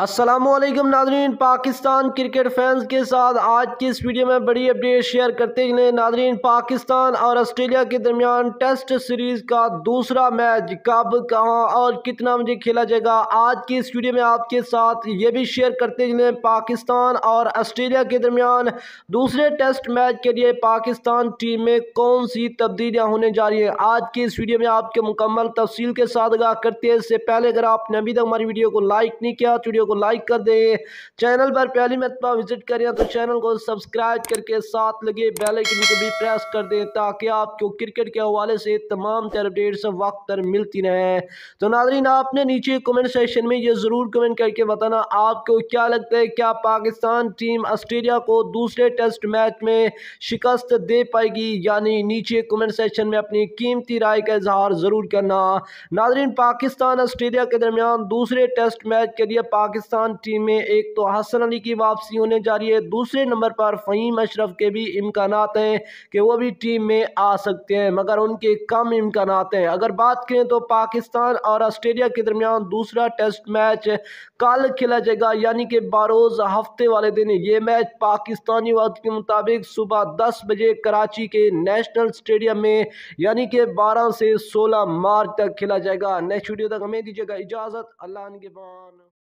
असलम नाजरीन Pakistan cricket fans के साथ आज की इस वीडियो में बड़ी अपडेट शेयर करते हैं नाजरीन पाकिस्तान और ऑस्ट्रेलिया के दरमियान टेस्ट सीरीज़ का दूसरा मैच कब कहाँ और कितना मुझे खेला जाएगा आज की इस वीडियो में आपके साथ ये भी शेयर करते हैं पाकिस्तान और ऑस्ट्रेलिया के दरमियान दूसरे टेस्ट मैच के लिए पाकिस्तान टीम में कौन सी तब्दीलियाँ होने जा रही है आज की इस वीडियो में आपके मुकम्मल तफसील के साथ आगाह करते हैं इससे पहले अगर आपने अभी तक हमारी वीडियो को लाइक नहीं किया तो वीडियो को लाइक कर दें चैनल पर पहली मरतबा विजिट करें तो चैनल को सब्सक्राइब करके साथ लगे बेलाइकन को भी प्रेस कर दें ताकि आपको क्रिकेट के हवाले से तमाम अपडेट्स वक्त पर मिलती रहें तो नाजरीन आपने नीचे कमेंट सेशन में ये ज़रूर कमेंट करके बताना आपको क्या लगता है क्या पाकिस्तान टीम ऑस्ट्रेलिया को दूसरे टेस्ट मैच में शिकस्त दे पाएगी यानी नीचे कमेंट सेशन में अपनी कीमती राय का इजहार ज़रूर करना नाजरीन पाकिस्तान ऑस्ट्रेलिया के दरमियान दूसरे टेस्ट मैच के लिए पाकिस्तान पाकिस्तान टीम में एक तो हसन अली की वापसी होने जा रही है दूसरे नंबर पर फ़हीम अशरफ के भी इम्कान हैं कि वो भी टीम में आ सकते हैं मगर उनके कम इम्कान हैं अगर बात करें तो पाकिस्तान और ऑस्ट्रेलिया के दरमियान दूसरा टेस्ट मैच कल खेला जाएगा यानी कि बारोज़ हफ्ते वाले दिन ये मैच पाकिस्तानी वक्त के मुताबिक सुबह दस बजे कराची के नेशनल स्टेडियम में यानी कि बारह से सोलह मार्च तक खेला जाएगा नेक्स्ट वीडियो तक हमें दीजिएगा इजाज़त अल्लाह के बान